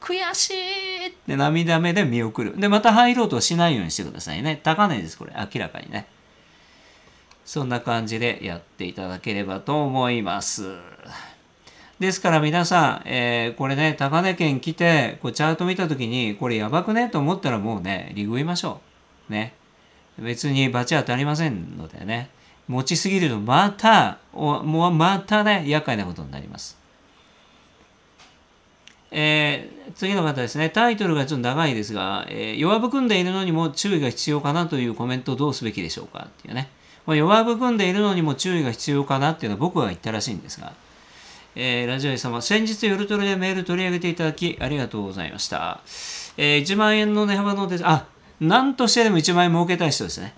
悔しいって涙目で見送る。で、また入ろうとしないようにしてくださいね。高値です、これ。明らかにね。そんな感じでやっていただければと思います。ですから皆さん、えー、これね、高値圏来て、こうチャート見たときに、これやばくねと思ったらもうね、リグいましょう。ね。別に罰当たりませんのでね。持ちすぎるとまた、もうまたね、厄介なことになります。えー、次の方ですね、タイトルがちょっと長いですが、えー、弱含んでいるのにも注意が必要かなというコメントをどうすべきでしょうかっていうね、まあ、弱含んでいるのにも注意が必要かなっていうのは僕は言ったらしいんですが、えー、ラジオ様、先日夜トレでメール取り上げていただきありがとうございました。えー、1万円の値幅のデザ、あ、なんとしてでも1万円儲けたい人ですね。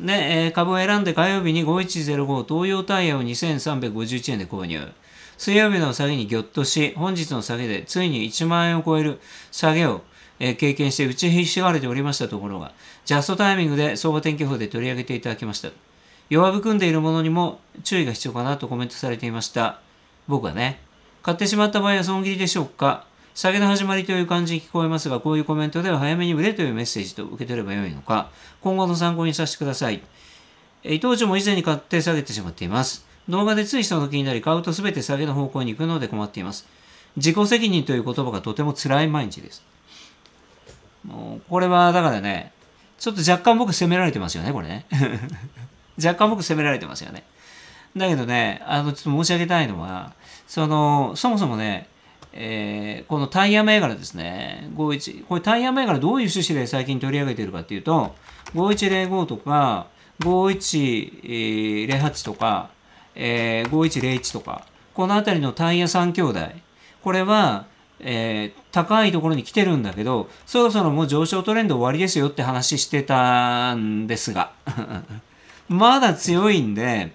ね、えー、株を選んで火曜日に5105東洋タイヤを2351円で購入。水曜日の下げにぎょっとし、本日の下げでついに1万円を超える下げを、えー、経験して打ちひしがれておりましたところが、ジャストタイミングで相場天気予報で取り上げていただきました。弱含んでいるものにも注意が必要かなとコメントされていました。僕はね、買ってしまった場合は損切りでしょうか酒の始まりという感じに聞こえますが、こういうコメントでは早めに売れというメッセージと受け取ればよいのか、今後の参考にさせてください。伊藤町も以前に買って下げてしまっています。動画でついその気になり、買うと全て下げの方向に行くので困っています。自己責任という言葉がとても辛い毎日です。もうこれはだからね、ちょっと若干僕責められてますよね、これね。若干僕責められてますよね。だけどね、あの、ちょっと申し上げたいのは、その、そもそもね、えー、このタイヤ銘柄ですね。51、これタイヤ銘柄どういう趣旨で最近取り上げているかっていうと、5105とか、5108とか、えー、5101とか、この辺りのタイヤ3兄弟、これは、えー、高いところに来てるんだけど、そろそろもう上昇トレンド終わりですよって話してたんですが、まだ強いんで、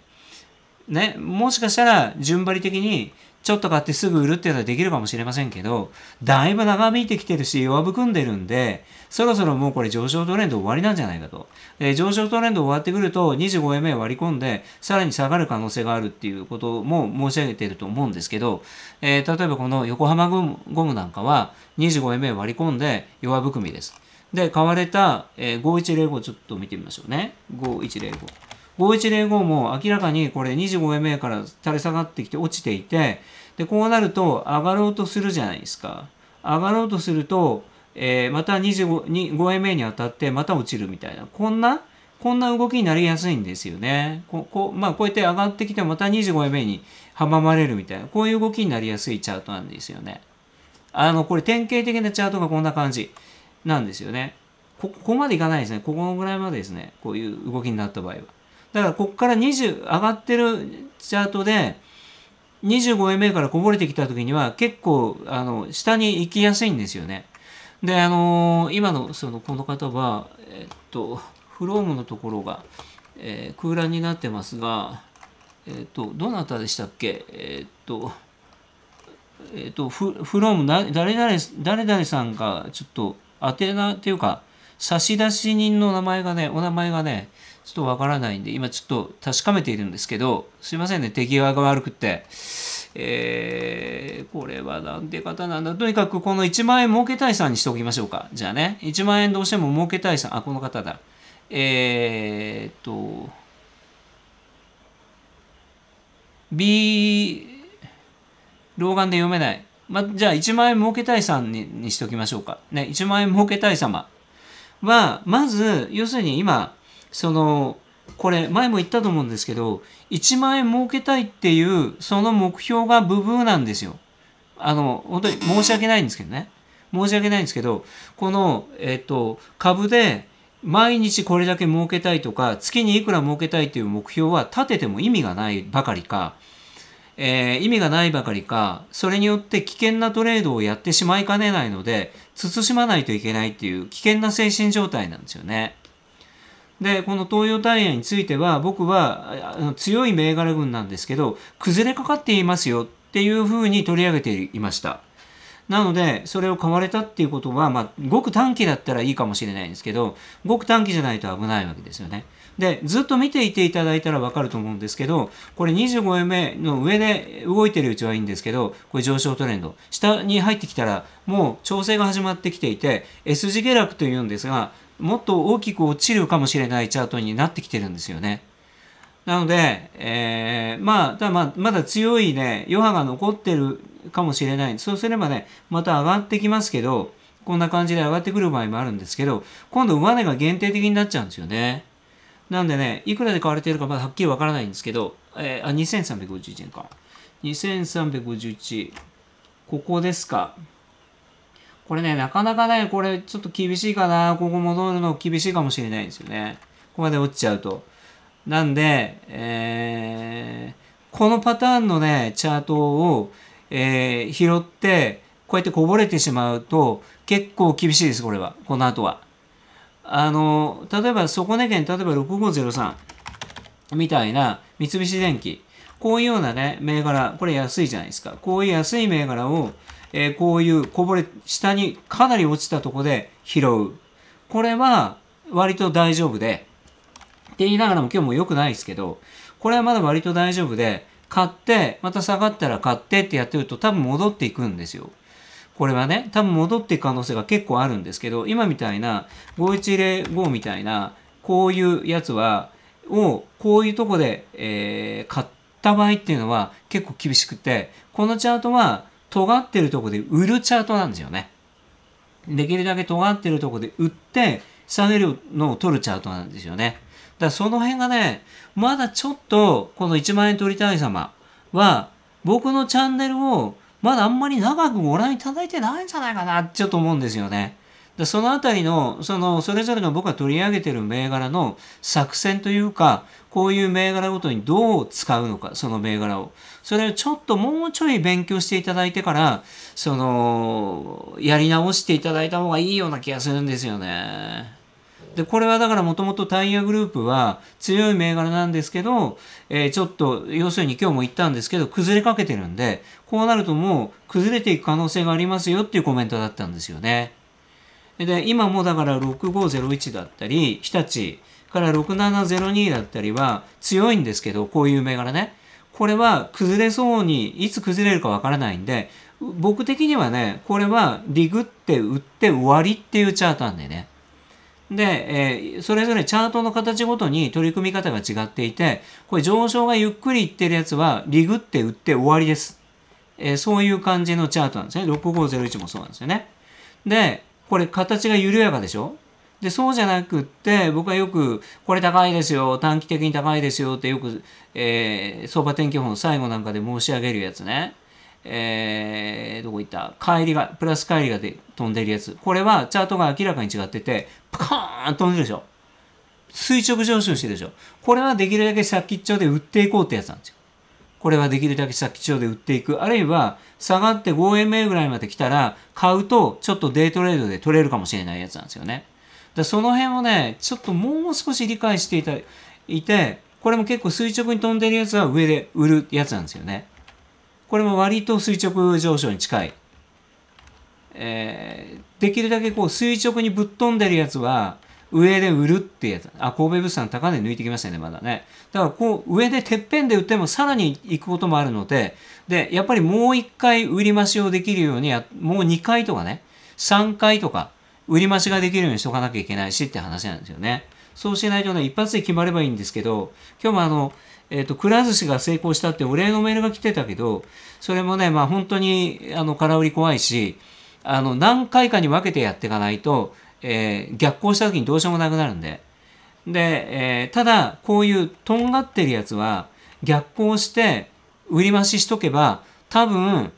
ね、もしかしたら順張り的にちょっと買ってすぐ売るっていうのはできるかもしれませんけど、だいぶ長引いてきてるし、弱含んでるんで、そろそろもうこれ上昇トレンド終わりなんじゃないかと。で上昇トレンド終わってくると、25円目割り込んで、さらに下がる可能性があるっていうことも申し上げていると思うんですけど、えー、例えばこの横浜ゴムなんかは、25円目割り込んで弱含みです。で、買われた、えー、5105ちょっと見てみましょうね。5105。5105も明らかにこれ25 m a から垂れ下がってきて落ちていて、で、こうなると上がろうとするじゃないですか。上がろうとすると、えー、また25 m a に当たってまた落ちるみたいな。こんなこんな動きになりやすいんですよね。ここまあ、こうやって上がってきてまた25 m a に阻まれるみたいな、こういう動きになりやすいチャートなんですよね。あの、これ典型的なチャートがこんな感じなんですよね。ここまでいかないですね。ここのぐらいまでですね。こういう動きになった場合は。だからここから20上がってるチャートで2 5円目からこぼれてきた時には結構あの下に行きやすいんですよね。で、あのー、今のそのこの方は、えっと、フロームのところが、えー、空欄になってますが、えっと、どなたでしたっけえっと、えっと、フフローム誰々、誰々さんがちょっと当てなっていうか、差出人の名前がね、お名前がね、ちょっとわからないんで、今ちょっと確かめているんですけど、すいませんね、手際が悪くって。えー、これはなんて方なんだ。とにかくこの1万円儲けたいさんにしておきましょうか。じゃあね、1万円どうしても儲けたいさん、あ、この方だ。えー、っと、B、老眼で読めない。ま、じゃあ1万円儲けたいさんににしておきましょうか。ね、1万円儲けたい様。は、まず、要するに今、その、これ前も言ったと思うんですけど、1万円儲けたいっていう、その目標がブブーなんですよ。あの、本当に申し訳ないんですけどね。申し訳ないんですけど、この、えっ、と、株で毎日これだけ儲けたいとか、月にいくら儲けたいっていう目標は立てても意味がないばかりか、えー、意味がないばかりか、それによって危険なトレードをやってしまいかねないので、慎まないといけないっていう危険な精神状態なんですよね。で、この東洋タイヤについては、僕はあの強い銘柄群なんですけど、崩れかかっていますよっていうふうに取り上げていました。なので、それを買われたっていうことは、まあ、ごく短期だったらいいかもしれないんですけど、ごく短期じゃないと危ないわけですよね。で、ずっと見ていていただいたらわかると思うんですけど、これ25円目の上で動いてるうちはいいんですけど、これ上昇トレンド。下に入ってきたら、もう調整が始まってきていて、S 字下落というんですが、もっと大きく落ちるかもしれないチャートになってきてるんですよね。なので、えー、まあ、ただままだ強いね、余波が残ってるかもしれない。そうすればね、また上がってきますけど、こんな感じで上がってくる場合もあるんですけど、今度上値が限定的になっちゃうんですよね。なんでね、いくらで買われているかまだはっきりわからないんですけど、えー、あ、2351円か。2351。ここですか。これね、なかなかね、これちょっと厳しいかな。ここ戻るの厳しいかもしれないんですよね。ここまで落ちちゃうと。なんで、えー、このパターンのね、チャートを、えー、拾って、こうやってこぼれてしまうと、結構厳しいです、これは。この後は。あの、例えば底値県、例えば6503みたいな三菱電機、こういうようなね、銘柄、これ安いじゃないですか。こういう安い銘柄を、えー、こういうこぼれ、下にかなり落ちたとこで拾う。これは割と大丈夫で、って言いながらも今日も良くないですけど、これはまだ割と大丈夫で、買って、また下がったら買ってってやってると多分戻っていくんですよ。これはね、多分戻っていく可能性が結構あるんですけど、今みたいな5105みたいな、こういうやつは、をこういうとこで、えー、買った場合っていうのは結構厳しくて、このチャートは尖ってるとこで売るチャートなんですよね。できるだけ尖ってるとこで売って、下げるのを取るチャートなんですよね。だからその辺がね、まだちょっとこの1万円取りたい様は、僕のチャンネルをまだあんまり長くご覧いただいてないんじゃないかな、ちょっと思うんですよね。でそのあたりの、その、それぞれの僕が取り上げてる銘柄の作戦というか、こういう銘柄ごとにどう使うのか、その銘柄を。それをちょっともうちょい勉強していただいてから、その、やり直していただいた方がいいような気がするんですよね。でこれはだからもともとタイヤグループは強い銘柄なんですけど、えー、ちょっと要するに今日も言ったんですけど崩れかけてるんでこうなるともう崩れていく可能性がありますよっていうコメントだったんですよね。で今もだから6501だったり日立から6702だったりは強いんですけどこういう銘柄ねこれは崩れそうにいつ崩れるかわからないんで僕的にはねこれはリグって売って終わりっていうチャートなんでね。で、えー、それぞれチャートの形ごとに取り組み方が違っていて、これ上昇がゆっくりいってるやつは、リグって売って終わりです。えー、そういう感じのチャートなんですね。6501もそうなんですよね。で、これ形が緩やかでしょで、そうじゃなくって、僕はよく、これ高いですよ、短期的に高いですよってよく、えー、相場天気予報の最後なんかで申し上げるやつね。えー、どこ行った帰りが、プラス帰りがで飛んでるやつ。これはチャートが明らかに違ってて、パカーン飛んでるでしょ。垂直上昇してるでしょ。これはできるだけ先っちょで売っていこうってやつなんですよ。これはできるだけ先っちょで売っていく。あるいは、下がって 5MA ぐらいまで来たら、買うと、ちょっとデイトレードで取れるかもしれないやつなんですよね。だその辺をね、ちょっともう少し理解していた、いて、これも結構垂直に飛んでるやつは上で売るやつなんですよね。これも割と垂直上昇に近い。えー、できるだけこう垂直にぶっ飛んでるやつは、上で売るってやつ。あ、神戸物産高値抜いてきましたよね、まだね。だからこう、上でてっぺんで売ってもさらに行くこともあるので、で、やっぱりもう1回売り増しをできるようにもう2回とかね、3回とか、売り増しができるようにしとかなきゃいけないしって話なんですよね。そうしないとね、一発で決まればいいんですけど、今日もあの、えっ、ー、と、くら寿司が成功したってお礼のメールが来てたけど、それもね、まあ本当に、あの、空売り怖いし、あの、何回かに分けてやっていかないと、えー、逆行した時にどうしようもなくなるんで。で、えー、ただ、こういうとんがってるやつは、逆行して、売り増ししとけば、多分、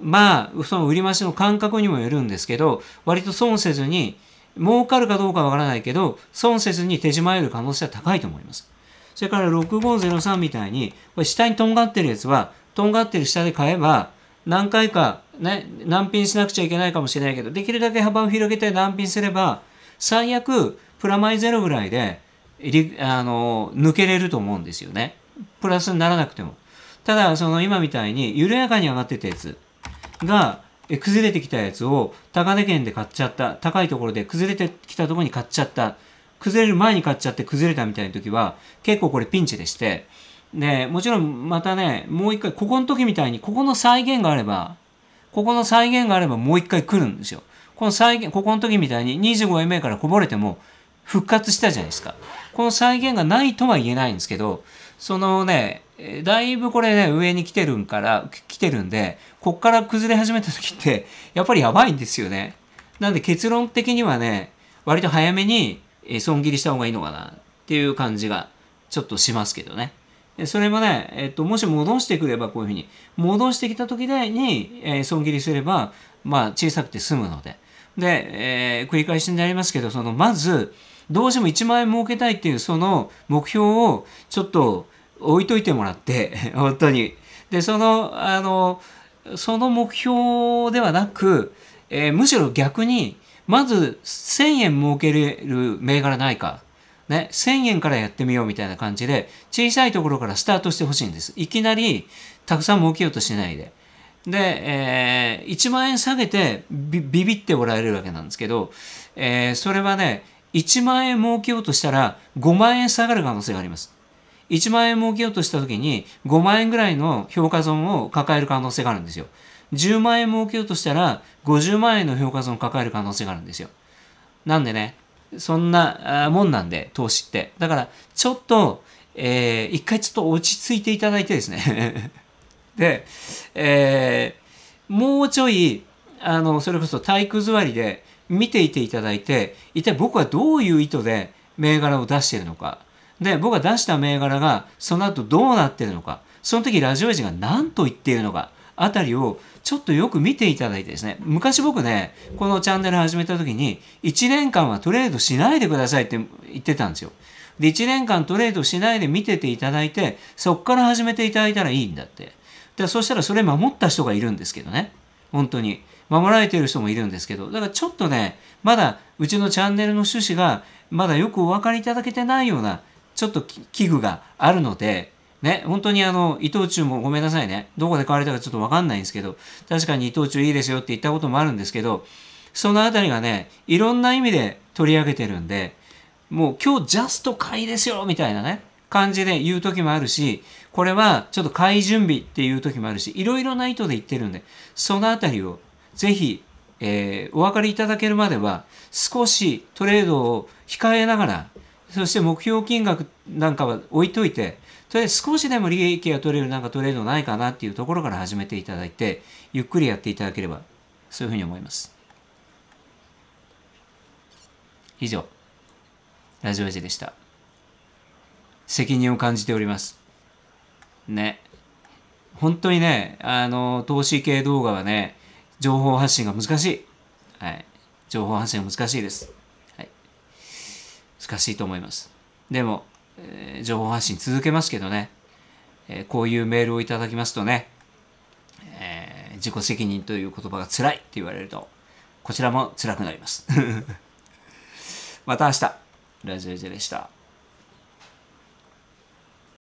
まあ、その売り増しの感覚にもよるんですけど、割と損せずに、儲かるかどうかわからないけど、損せずに手締まえる可能性は高いと思います。それから6503みたいに、これ下にとんがってるやつは、とんがってる下で買えば、何回か、ね、難品しなくちゃいけないかもしれないけど、できるだけ幅を広げて難品すれば、最悪、プラマイゼロぐらいで、あの、抜けれると思うんですよね。プラスにならなくても。ただ、その今みたいに緩やかに上がってたやつが、崩れてきたやつを高値圏で買っちゃった。高いところで崩れてきたところに買っちゃった。崩れる前に買っちゃって崩れたみたいな時は、結構これピンチでして、で、もちろんまたね、もう一回、ここの時みたいに、ここの再現があれば、ここの再現があればもう一回来るんですよ。この再現、ここの時みたいに 25MA からこぼれても復活したじゃないですか。この再現がないとは言えないんですけど、そのね、だいぶこれね、上に来てるんから、来てるんで、こっから崩れ始めた時って、やっぱりやばいんですよね。なんで結論的にはね、割と早めに、えー、損切りした方がいいのかなっていう感じがちょっとしますけどね。それもね、えっと、もし戻してくればこういうふうに、戻してきた時でに、えー、損切りすれば、まあ、小さくて済むので。で、えー、繰り返しになりますけど、その、まず、どうしても1万円儲けたいっていう、その目標をちょっと置いといてもらって、本当に。で、その、あの、その目標ではなく、えー、むしろ逆に、まず1000円儲けれる銘柄ないか。ね、1000円からやってみようみたいな感じで、小さいところからスタートしてほしいんです。いきなり、たくさん儲けようとしないで。で、えー、1万円下げてビビっておられるわけなんですけど、えー、それはね、1万円儲けようとしたら5万円下がる可能性があります。1万円儲けようとした時に5万円ぐらいの評価損を抱える可能性があるんですよ。10万円儲けようとしたら、50万円の評価損を抱える可能性があるんですよ。なんでね、そんなもんなんで、投資って。だから、ちょっと、えー、一回ちょっと落ち着いていただいてですね で、えー、もうちょい、あの、それこそ体育座りで見ていていただいて、一体僕はどういう意図で銘柄を出しているのか。で、僕が出した銘柄がその後どうなっているのか。その時ラジオエジが何と言っているのか。あたりをちょっとよく見ていただいてですね、昔僕ね、このチャンネル始めた時に、1年間はトレードしないでくださいって言ってたんですよ。で、1年間トレードしないで見てていただいて、そこから始めていただいたらいいんだって。で、そしたらそれ守った人がいるんですけどね。本当に。守られている人もいるんですけど、だからちょっとね、まだうちのチャンネルの趣旨が、まだよくお分かりいただけてないような、ちょっと器具があるので、ね、本当にあの、伊藤忠もごめんなさいね。どこで買われたかちょっとわかんないんですけど、確かに伊藤忠いいですよって言ったこともあるんですけど、そのあたりがね、いろんな意味で取り上げてるんで、もう今日ジャスト買いですよみたいなね、感じで言う時もあるし、これはちょっと買い準備っていう時もあるし、いろいろな意図で言ってるんで、そのあたりをぜひ、えー、お分かりいただけるまでは、少しトレードを控えながら、そして目標金額なんかは置いといて、で少しでも利益が取れるなんか取れるのないかなっていうところから始めていただいてゆっくりやっていただければそういうふうに思います以上ラジオエジでした責任を感じておりますね本当にねあの投資系動画はね情報発信が難しい、はい、情報発信が難しいです、はい、難しいと思いますでもえ情報発信続けますけどね、えー、こういうメールをいただきますとね、えー、自己責任という言葉が辛いって言われると、こちらも辛くなります。また明日、ラジオジェでした。